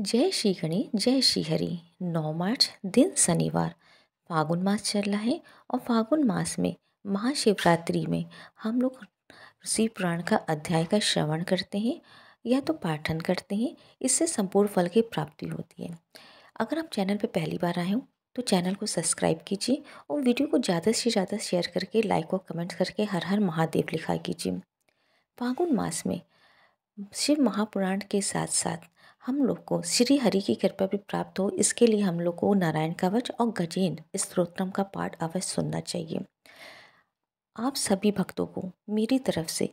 जय श्री गणेश जय श्री हरि नौ मार्च दिन शनिवार फागुन मास चल रहा है और फागुन मास में महाशिवरात्रि में हम लोग शिव पुराण का अध्याय का श्रवण करते हैं या तो पाठन करते हैं इससे संपूर्ण फल की प्राप्ति होती है अगर आप चैनल पर पहली बार आए हो तो चैनल को सब्सक्राइब कीजिए और वीडियो को ज़्यादा से ज़्यादा शेयर करके लाइक और कमेंट करके हर हर महादेव लिखा कीजिए फागुन मास में शिव महापुराण के साथ साथ हम लोग को श्री हरि की कृपा भी प्राप्त हो इसके लिए हम लोग को नारायण कवच और गजेन स्त्रोत्रम का पाठ अवश्य सुनना चाहिए आप सभी भक्तों को मेरी तरफ से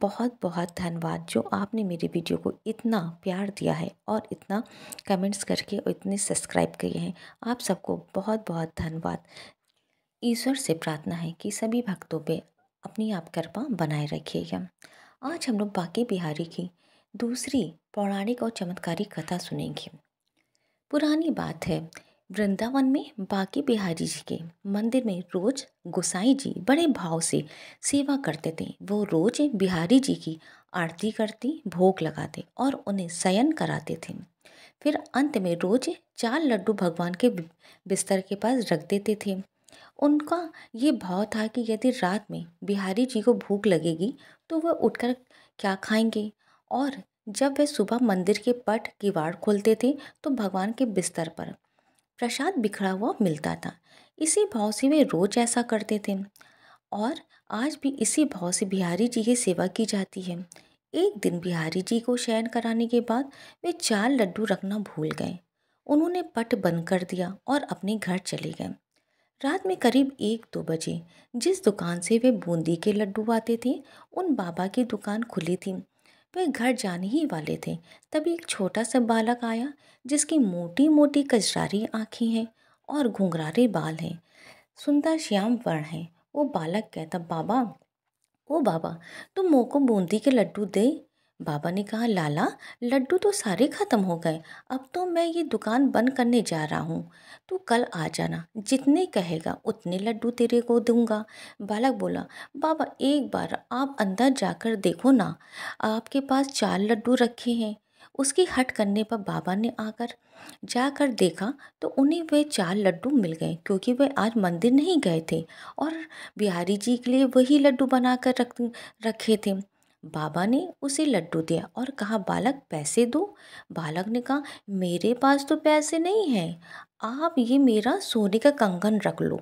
बहुत बहुत धन्यवाद जो आपने मेरी वीडियो को इतना प्यार दिया है और इतना कमेंट्स करके और इतने सब्सक्राइब किए हैं आप सबको बहुत बहुत धन्यवाद ईश्वर से प्रार्थना है कि सभी भक्तों पे अपनी आप कृपा बनाए रखिएगा आज हम लोग बाकी बिहारी की दूसरी पौराणिक और चमत्कारी कथा सुनेंगे पुरानी बात है वृंदावन में बाकी बिहारी जी के मंदिर में रोज गोसाई जी बड़े भाव से सेवा करते थे वो रोज बिहारी जी की आरती करती भोग लगाते और उन्हें शयन कराते थे फिर अंत में रोज चार लड्डू भगवान के बिस्तर के पास रख देते थे उनका ये भाव था कि यदि रात में बिहारी जी को भूख लगेगी तो वह उठकर क्या खाएंगे और जब वे सुबह मंदिर के पट किवाड़ खोलते थे तो भगवान के बिस्तर पर प्रसाद बिखरा हुआ मिलता था इसी भाव से वे रोज ऐसा करते थे और आज भी इसी भाव से बिहारी जी की सेवा की जाती है एक दिन बिहारी जी को शयन कराने के बाद वे चार लड्डू रखना भूल गए उन्होंने पट बंद कर दिया और अपने घर चले गए रात में करीब एक दो बजे जिस दुकान से वे बूंदी के लड्डू आते थे उन बाबा की दुकान खुली थी वे घर जाने ही वाले थे तभी एक छोटा सा बालक आया जिसकी मोटी मोटी कजरारी आँखें हैं और घुंघरारे बाल हैं सुंदर श्याम वर्ण है वो बालक कहता बाबा ओ बाबा तुम मोको बूंदी के लड्डू दे बाबा ने कहा लाला लड्डू तो सारे ख़त्म हो गए अब तो मैं ये दुकान बंद करने जा रहा हूँ तू कल आ जाना जितने कहेगा उतने लड्डू तेरे को दूंगा बालक बोला बाबा एक बार आप अंदर जाकर देखो ना आपके पास चार लड्डू रखे हैं उसकी हट करने पर बाबा ने आकर जाकर देखा तो उन्हें वे चार लड्डू मिल गए क्योंकि वे आज मंदिर नहीं गए थे और बिहारी जी के लिए वही लड्डू बनाकर रख रखे थे बाबा ने उसे लड्डू दिया और कहा बालक पैसे दो बालक ने कहा मेरे पास तो पैसे नहीं हैं आप ये मेरा सोने का कंगन रख लो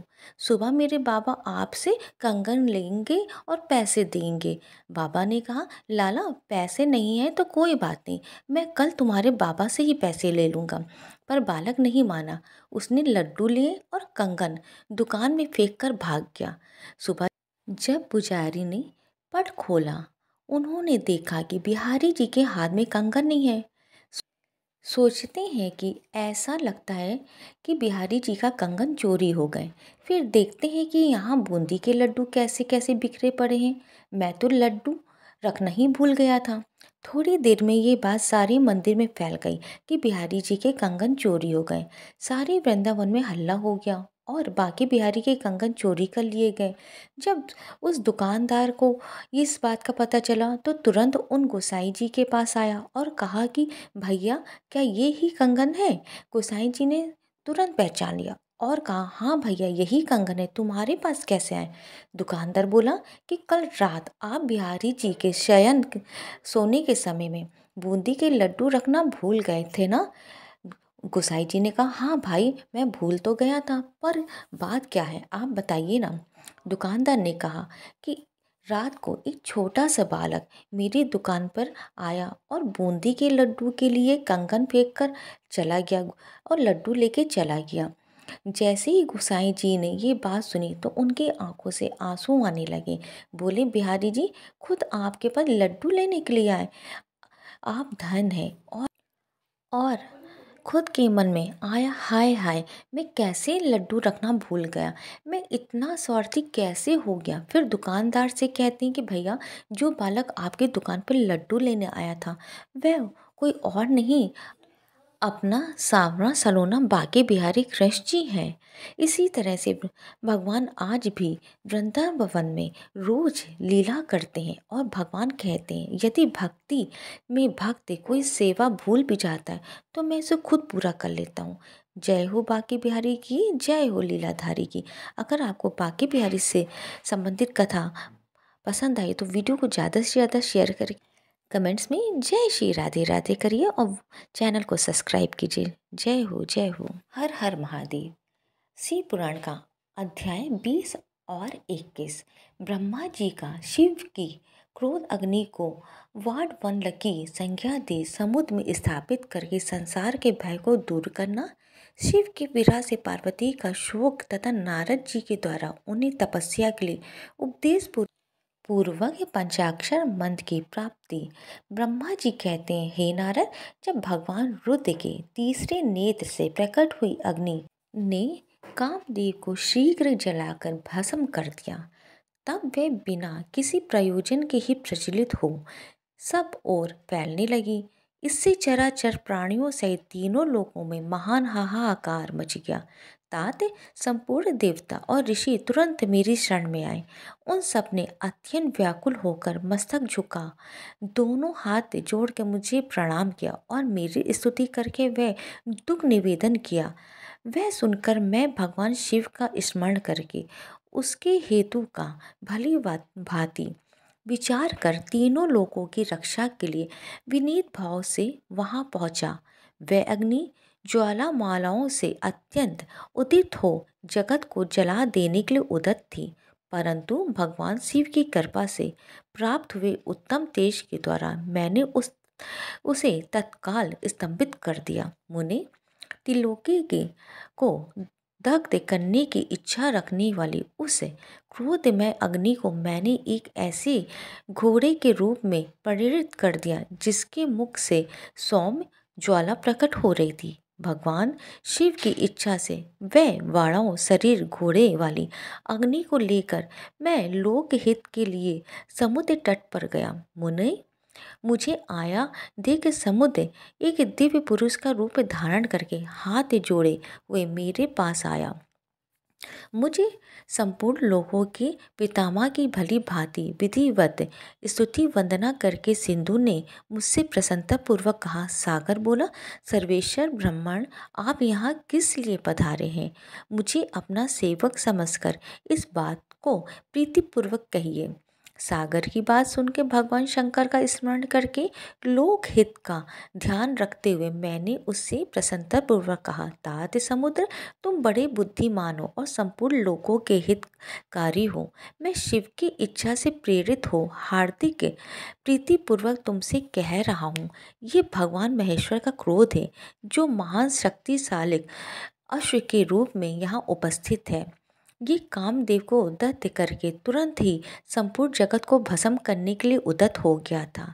सुबह मेरे बाबा आपसे कंगन लेंगे और पैसे देंगे बाबा ने कहा लाला पैसे नहीं हैं तो कोई बात नहीं मैं कल तुम्हारे बाबा से ही पैसे ले लूँगा पर बालक नहीं माना उसने लड्डू लिए और कंगन दुकान में फेंक कर भाग गया सुबह जब पुजारी ने पट खोला उन्होंने देखा कि बिहारी जी के हाथ में कंगन नहीं है सोचते हैं कि ऐसा लगता है कि बिहारी जी का कंगन चोरी हो गए फिर देखते हैं कि यहाँ बूंदी के लड्डू कैसे कैसे बिखरे पड़े हैं मैं तो लड्डू रखना ही भूल गया था थोड़ी देर में ये बात सारे मंदिर में फैल गई कि बिहारी जी के कंगन चोरी हो गए सारे वृंदावन में हल्ला हो गया और बाकी बिहारी के कंगन चोरी कर लिए गए जब उस दुकानदार को इस बात का पता चला तो तुरंत उन गोसाई जी के पास आया और कहा कि भैया क्या ये ही कंगन है गोसाई जी ने तुरंत पहचान लिया और कहा हाँ भैया यही कंगन है तुम्हारे पास कैसे आए दुकानदार बोला कि कल रात आप बिहारी जी के शयन सोने के समय में बूंदी के लड्डू रखना भूल गए थे ना गोसाई जी ने कहा हाँ भाई मैं भूल तो गया था पर बात क्या है आप बताइए ना दुकानदार ने कहा कि रात को एक छोटा सा बालक मेरी दुकान पर आया और बूंदी के लड्डू के लिए कंगन फेंक कर चला गया और लड्डू लेके चला गया जैसे ही गुसाई जी ने ये बात सुनी तो उनकी आंखों से आंसू आने लगे बोले बिहारी जी खुद आपके पास लड्डू लेने के लिए आए आप धन हैं और और खुद के मन में आया हाय हाय मैं कैसे लड्डू रखना भूल गया मैं इतना स्वार्थी कैसे हो गया फिर दुकानदार से कहती कि भैया जो बालक आपकी दुकान पर लड्डू लेने आया था वह कोई और नहीं अपना सांवरा सलोना बाके बिहारी कृष्ण जी हैं इसी तरह से भगवान आज भी वृंदावन भवन में रोज लीला करते हैं और भगवान कहते हैं यदि भक्ति में भक्त कोई सेवा भूल भी जाता है तो मैं इसे खुद पूरा कर लेता हूँ जय हो बाकी बिहारी की जय हो लीलाधारी की अगर आपको बाकी बिहारी से संबंधित कथा पसंद आई तो वीडियो को ज़्यादा से ज़्यादा शेयर करें कमेंट्स में जय श्री राधे राधे करिए और चैनल को सब्सक्राइब कीजिए जय हो जय हो हर हर महादेव सी पुराण का अध्याय बीस और इक्कीस ब्रह्मा जी का शिव की क्रोध अग्नि को वार्ड वन लकी संज्ञा दे समुद्र में स्थापित करके संसार के भय को दूर करना शिव के विरा से पार्वती का शोक तथा नारद जी के द्वारा उन्हें तपस्या के लिए उपदेश पूर्वज्ञ पंचाक्षर मंत्र की प्राप्ति ब्रह्मा जी कहते हैं हे नारद जब भगवान रुद्र के तीसरे नेत्र से प्रकट हुई अग्नि ने कामदेव को शीघ्र जलाकर भस्म कर दिया तब वे बिना किसी प्रयोजन के ही प्रचलित हो सब ओर फैलने लगी इससे चराचर प्राणियों सहित तीनों लोगों में महान हाहाकार मच गया तात संपूर्ण देवता और ऋषि तुरंत मेरी शरण में आए उन सब ने अत्यंत व्याकुल होकर मस्तक झुका दोनों हाथ जोड़ के मुझे प्रणाम किया और मेरी स्तुति करके वह दुख निवेदन किया वह सुनकर मैं भगवान शिव का स्मरण करके उसके हेतु का भली भांति विचार कर तीनों लोगों की रक्षा के लिए विनीत भाव से वहाँ पहुँचा वह अग्नि ज्वालामालाओं से अत्यंत उदित हो जगत को जला देने के लिए उदत थी परंतु भगवान शिव की कृपा से प्राप्त हुए उत्तम तेज के द्वारा मैंने उस उसे तत्काल स्तंभित कर दिया मुने तिलोकी के को दग्ध करने की इच्छा रखने वाली उस क्रोधमय अग्नि को मैंने एक ऐसे घोड़े के रूप में प्रेरित कर दिया जिसके मुख से सौम्य ज्वाला प्रकट हो रही थी भगवान शिव की इच्छा से वह वाणाओं शरीर घोड़े वाली अग्नि को लेकर मैं लोकहित के लिए समुद्र तट पर गया मुनि मुझे आया देख समुद्र एक दिव्य पुरुष का रूप धारण करके हाथ जोड़े हुए मेरे पास आया मुझे संपूर्ण लोगों के पितामा की भली भांति विधिवत स्तुति वंदना करके सिंधु ने मुझसे प्रसन्नतापूर्वक कहा सागर बोला सर्वेश्वर ब्राह्मण आप यहाँ किस लिए पधारे हैं मुझे अपना सेवक समझकर इस बात को प्रीतिपूर्वक कहिए सागर की बात सुनकर भगवान शंकर का स्मरण करके लोक हित का ध्यान रखते हुए मैंने उससे प्रसन्नतापूर्वक कहा तात समुद्र तुम बड़े बुद्धिमान हो और संपूर्ण लोगों के हितकारी हो मैं शिव की इच्छा से प्रेरित हो हार्दिक प्रीतिपूर्वक तुमसे कह रहा हूँ ये भगवान महेश्वर का क्रोध है जो महान शक्तिशालिक अश्व के रूप में यहाँ उपस्थित है ये कामदेव को उदत करके तुरंत ही संपूर्ण जगत को भस्म करने के लिए उदत हो गया था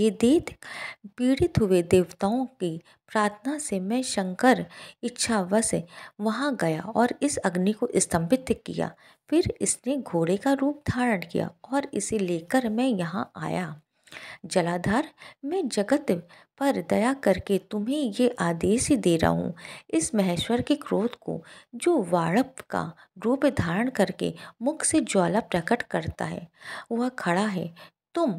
ये देख पीड़ित हुए देवताओं की प्रार्थना से मैं शंकर इच्छावश वहाँ गया और इस अग्नि को स्तंभित किया फिर इसने घोड़े का रूप धारण किया और इसे लेकर मैं यहाँ आया जलाधार मैं जगत पर दया करके तुम्हें ये आदेश ही दे रहा हूँ इस महेश्वर के क्रोध को जो वाड़प का रूप धारण करके मुख से ज्वाला प्रकट करता है वह खड़ा है तुम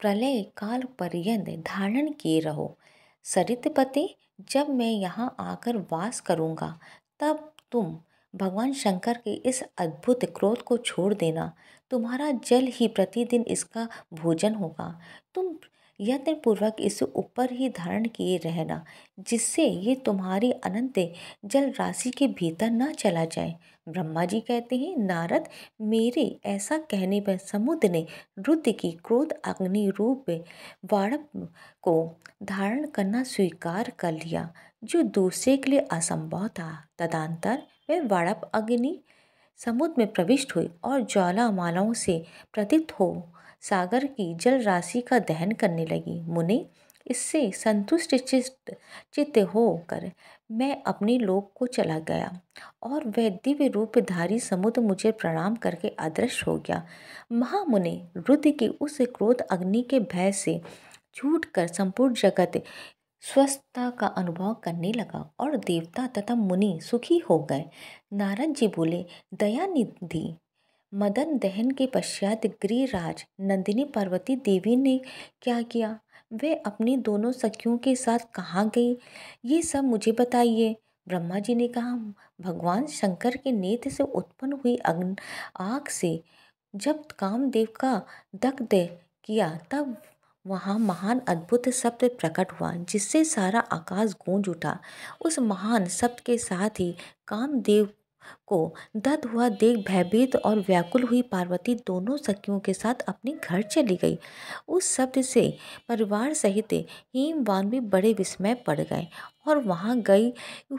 प्रलय काल पर्यंत धारण किए रहो सरितपति जब मैं यहाँ आकर वास करूँगा तब तुम भगवान शंकर के इस अद्भुत क्रोध को छोड़ देना तुम्हारा जल ही प्रतिदिन इसका भोजन होगा तुम यत्नपूर्वक इसे ऊपर ही धारण किए रहना जिससे ये तुम्हारी अनंत जल राशि के भीतर न चला जाए ब्रह्मा जी कहते हैं नारद मेरे ऐसा कहने पर समुद्र ने रुद्र की क्रोध अग्नि रूप वाड़प को धारण करना स्वीकार कर लिया जो दूसरे के लिए असंभव था तदंतर वह वाड़प अग्नि समुद्र में प्रविष्ट हुई और ज्वालामालाओं से प्रतीत हो सागर की जल राशि का दहन करने लगी मुनि इससे संतुष्ट चित्त चित्त होकर मैं अपने लोक को चला गया और वह दिव्य रूपधारी समुद्र मुझे प्रणाम करके अदृश्य हो गया महामुनि रुद्र की उस क्रोध अग्नि के भय से छूट कर संपूर्ण जगत स्वस्थता का अनुभव करने लगा और देवता तथा मुनि सुखी हो गए नारद जी बोले दयानिधि मदन दहन के पश्चात गृहराज नंदिनी पार्वती देवी ने क्या किया वे अपनी दोनों सखियों के साथ कहाँ गई ये सब मुझे बताइए ब्रह्मा जी ने कहा भगवान शंकर के नेत्र से उत्पन्न हुई अग्न आग से जब कामदेव का दग्ध किया तब वहाँ महान अद्भुत शब्द प्रकट हुआ जिससे सारा आकाश गूंज उठा उस महान शब्द के साथ ही कामदेव को दद हुआ देख भयभीत और व्याकुल हुई पार्वती दोनों सखियों के साथ अपने घर चली गई उस शब्द से परिवार सहित हेमवान भी बड़े विस्मय पड़ गए और वहाँ गई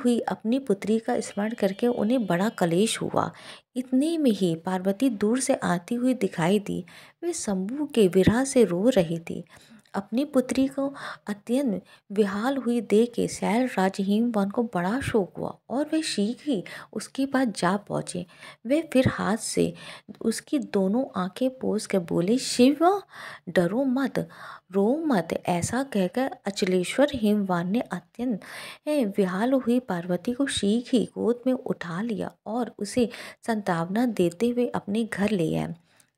हुई अपनी पुत्री का स्मरण करके उन्हें बड़ा कलेश हुआ इतने में ही पार्वती दूर से आती हुई दिखाई दी वे शंभू के विराह से रो रही थी अपनी पुत्री को अत्यंत बेहाल हुई देख के शैलराज हिमवान को बड़ा शोक हुआ और वे शीघ्र ही उसके पास जा पहुँचे वह फिर हाथ से उसकी दोनों आंखें पोस कर बोले शिव डरो मत रो मत ऐसा कहकर अचलेश्वर हिमवान ने अत्यंत विहाल हुई पार्वती को शीघ्र ही गोद में उठा लिया और उसे संतावना देते हुए अपने घर ले आए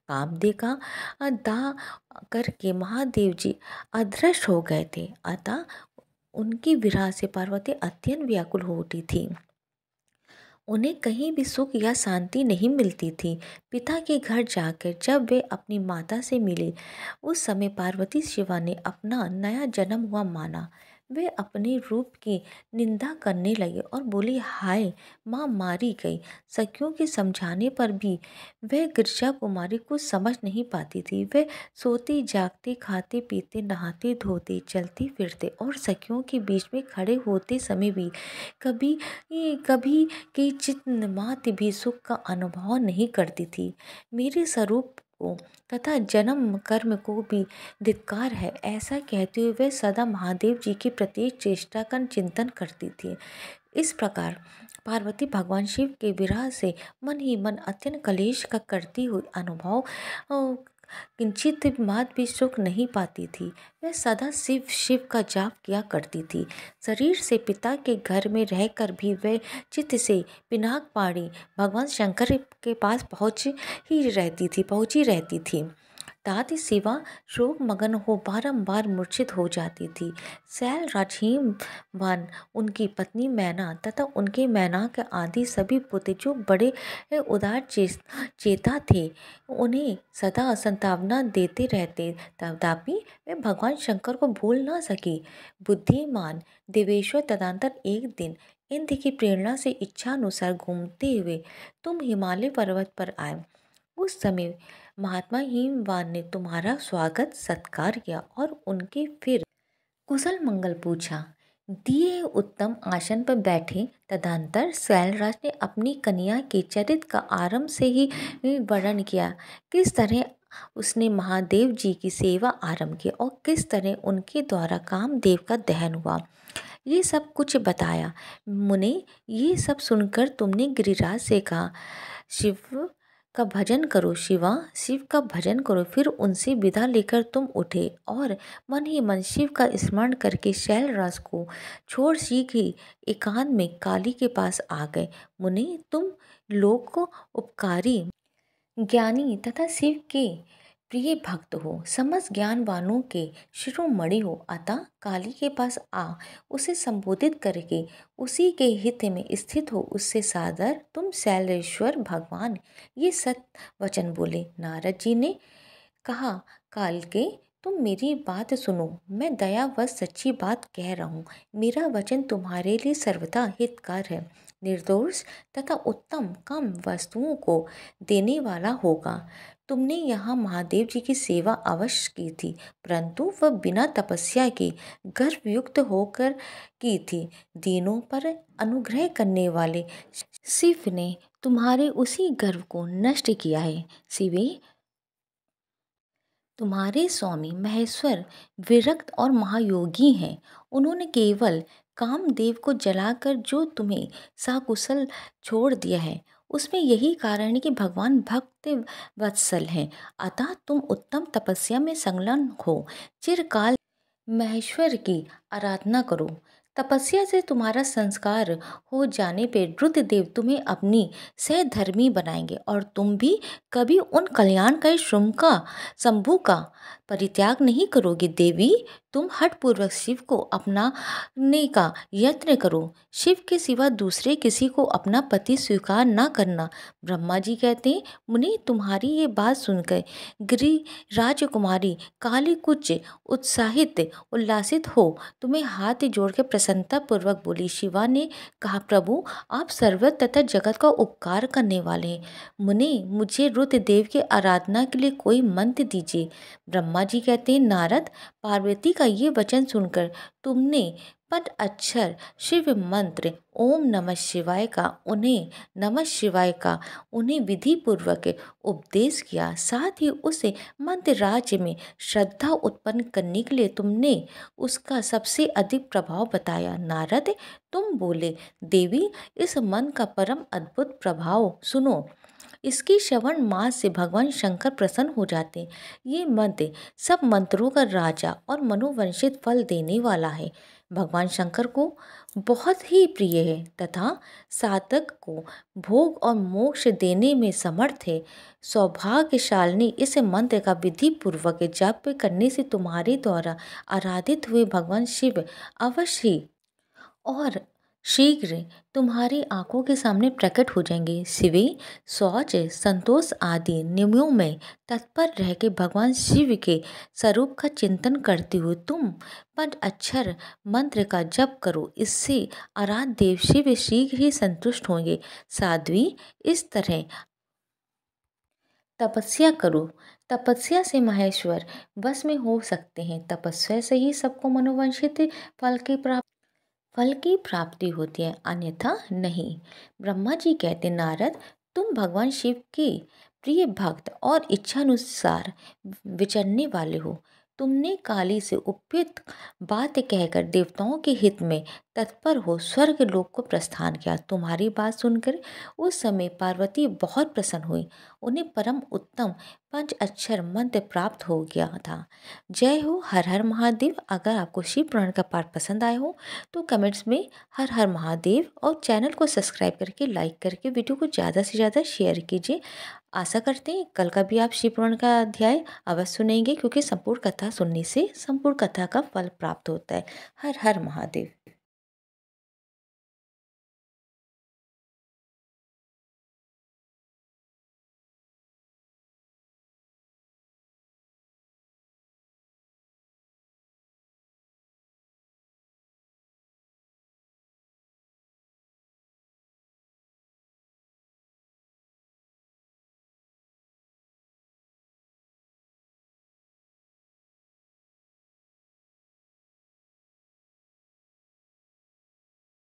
काम देखा दा करके महादेव जी अदृश्य हो गए थे अतः उनकी विराह से पार्वती अत्यंत व्याकुल हो उठी थी उन्हें कहीं भी सुख या शांति नहीं मिलती थी पिता के घर जाकर जब वे अपनी माता से मिले उस समय पार्वती शिवा ने अपना नया जन्म हुआ माना वे अपने रूप की निंदा करने लगे और बोले हाय माँ मारी गई सखियों के समझाने पर भी वह गिरजा कुमारी कुछ समझ नहीं पाती थी वह सोते जागते खाते पीते नहाते धोते चलते फिरते और सखियों के बीच में खड़े होते समय भी कभी कभी की चित्त मात भी सुख का अनुभव नहीं करती थी मेरे स्वरूप को तथा जन्म कर्म को भी धिक्कार है ऐसा कहते हुए वह सदा महादेव जी की प्रत्येक चेष्टा का चिंतन करती थी इस प्रकार पार्वती भगवान शिव के विरह से मन ही मन अत्यंत कलेश का करती हुई अनुभव किंचित मात भी सुख नहीं पाती थी वह सदा शिव शिव का जाप किया करती थी शरीर से पिता के घर में रहकर भी वह चित्त से पिनाक पाड़ी भगवान शंकर के पास पहुँच ही रहती थी पहुँची रहती थी दादी सिवा शोक मगन हो बारंबार मूर्छित हो जाती थी सैल राजीम वन उनकी पत्नी मैना तथा उनके मैना के आदि सभी पुत्र जो बड़े उदार चेता थे उन्हें सदा संतावना देते रहते तथापि वे भगवान शंकर को भूल ना सकी बुद्धिमान देवेश्वर तदांतर एक दिन इंद्र की प्रेरणा से इच्छानुसार घूमते हुए तुम हिमालय पर्वत पर आए उस समय महात्मा हीमवान ने तुम्हारा स्वागत सत्कार किया और उनके फिर कुशल मंगल पूछा दिए उत्तम आसन पर बैठे तदंतर शैलराज ने अपनी कन्या के चरित्र का आरंभ से ही वर्णन किया किस तरह उसने महादेव जी की सेवा आरंभ की और किस तरह उनके द्वारा कामदेव का दहन हुआ ये सब कुछ बताया मुने ये सब सुनकर तुमने गिरिराज से कहा शिव का भजन करो शिवा शिव का भजन करो फिर उनसे विदा लेकर तुम उठे और मन ही मन शिव का स्मरण करके शैलराज को छोड़ सीख ही एकांत में काली के पास आ गए मुनि तुम लोग को उपकारी ज्ञानी तथा शिव के प्रिय भक्त हो समस्त ज्ञान वालों के शिरोमणि हो अतः काली के पास आ उसे संबोधित करके उसी के हित में स्थित हो उससे सादर तुम शैलेश्वर भगवान ये सत वचन बोले नारद जी ने कहा काल के तुम मेरी बात सुनो मैं दया व सच्ची बात कह रहा हूँ मेरा वचन तुम्हारे लिए सर्वथा हितकार है निर्दोष तथा उत्तम कम वस्तुओं को देने वाला होगा तुमने यहाँ महादेव जी की सेवा अवश्य की थी परंतु वह बिना तपस्या के गर्वयुक्त होकर की थी दिनों पर अनुग्रह करने वाले शिव ने तुम्हारे उसी गर्व को नष्ट किया है शिवे तुम्हारे स्वामी महेश्वर विरक्त और महायोगी हैं उन्होंने केवल कामदेव को जलाकर जो तुम्हें साकुशल छोड़ दिया है उसमें यही कारण है कि भगवान भक्त वत्सल हैं अतः तुम उत्तम तपस्या में संलग्न हो चिरकाल महेश्वर की आराधना करो तपस्या से तुम्हारा संस्कार हो जाने पर रुद्रदेव तुम्हें अपनी सहधर्मी बनाएंगे और तुम भी कभी उन कल्याणकारी श्रम का शंभु का परित्याग नहीं करोगे देवी तुम हठपूर्वक शिव को अपनाने का यत्न करो शिव के सिवा दूसरे किसी को अपना पति स्वीकार न करना ब्रह्मा जी कहते हैं मुनि तुम्हारी ये बात सुनकर गिरी राजकुमारी काली कुछ उत्साहित उल्लासित हो तुम्हें हाथ जोड़कर प्रसन्नतापूर्वक बोली शिवा ने कहा प्रभु आप सर्वत तथा जगत का उपकार करने वाले हैं मुनि मुझे रुद्रदेव की आराधना के लिए कोई मंत्र दीजिए ब्रह्मा ब्रह्मा जी कहते हैं नारद पार्वती का ये वचन सुनकर तुमने पट अक्षर शिव मंत्र ओम नमः शिवाय का उन्हें नमः शिवाय का उन्हें विधि पूर्वक उपदेश किया साथ ही उसे मंत्र राज्य में श्रद्धा उत्पन्न करने के लिए तुमने उसका सबसे अधिक प्रभाव बताया नारद तुम बोले देवी इस मन का परम अद्भुत प्रभाव सुनो इसकी श्रवण मास से भगवान शंकर प्रसन्न हो जाते ये मंत्र सब मंत्रों का राजा और मनोवंशित फल देने वाला है भगवान शंकर को बहुत ही प्रिय है तथा साधक को भोग और मोक्ष देने में समर्थ है सौभाग्यशालिनी इस मंत्र का विधि पूर्वक जप करने से तुम्हारे द्वारा आराधित हुए भगवान शिव अवश्य और शीघ्र तुम्हारी आंखों के सामने प्रकट हो जाएंगे शिवे शौच संतोष आदि नियमों में तत्पर रह के भगवान शिव के स्वरूप का चिंतन करते हुए तुम पंच अक्षर मंत्र का जप करो इससे आराध देव शिव शीघ्र ही संतुष्ट होंगे साध्वी इस तरह तपस्या करो तपस्या से महेश्वर बस में हो सकते हैं तपस्या से ही सबको मनोवंशित फल की प्राप्त फल की प्राप्ति होती है अन्यथा नहीं ब्रह्मा जी कहते नारद तुम भगवान शिव की प्रिय भक्त और इच्छानुसार विचरने वाले हो तुमने काली से उपयुक्त बात कहकर देवताओं के हित में तत्पर हो स्वर्ग लोक को प्रस्थान किया तुम्हारी बात सुनकर उस समय पार्वती बहुत प्रसन्न हुई उन्हें परम उत्तम पंच अक्षर मंत्र प्राप्त हो गया था जय हो हर हर महादेव अगर आपको शिव पुराण का पाठ पसंद आया हो तो कमेंट्स में हर हर महादेव और चैनल को सब्सक्राइब करके लाइक करके वीडियो को ज़्यादा से ज़्यादा शेयर कीजिए आशा करते हैं कल का भी आप शिव पुराण का अध्याय अवश्य सुनेंगे क्योंकि संपूर्ण कथा सुनने से संपूर्ण कथा का फल प्राप्त होता है हर हर महादेव